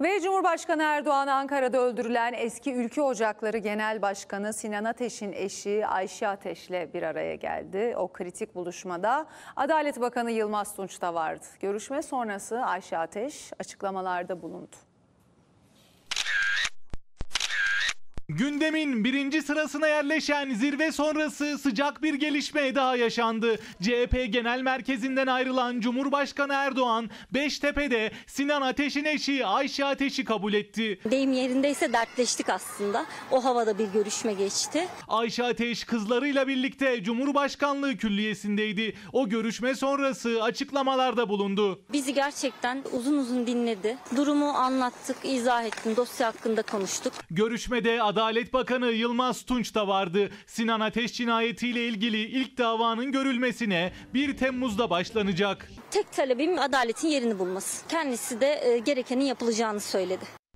Ve Cumhurbaşkanı Erdoğan Ankara'da öldürülen eski ülke Ocakları Genel Başkanı Sinan Ateş'in eşi Ayşe Ateş'le bir araya geldi. O kritik buluşmada Adalet Bakanı Yılmaz Tunç da vardı. Görüşme sonrası Ayşe Ateş açıklamalarda bulundu. Gün Gündemin birinci sırasına yerleşen zirve sonrası sıcak bir gelişme daha yaşandı. CHP Genel Merkezi'nden ayrılan Cumhurbaşkanı Erdoğan, Beştepe'de Sinan Ateş'in eşi Ayşe Ateş'i kabul etti. Deyim yerindeyse dertleştik aslında. O havada bir görüşme geçti. Ayşe Ateş kızlarıyla birlikte Cumhurbaşkanlığı Külliyesi'ndeydi. O görüşme sonrası açıklamalarda bulundu. Bizi gerçekten uzun uzun dinledi. Durumu anlattık, izah ettim, dosya hakkında konuştuk. Görüşmede Adalet Adalet Bakanı Yılmaz Tunç da vardı. Sinan Ateş cinayetiyle ilgili ilk davanın görülmesine 1 Temmuz'da başlanacak. Tek talebim adaletin yerini bulması. Kendisi de e, gerekenin yapılacağını söyledi.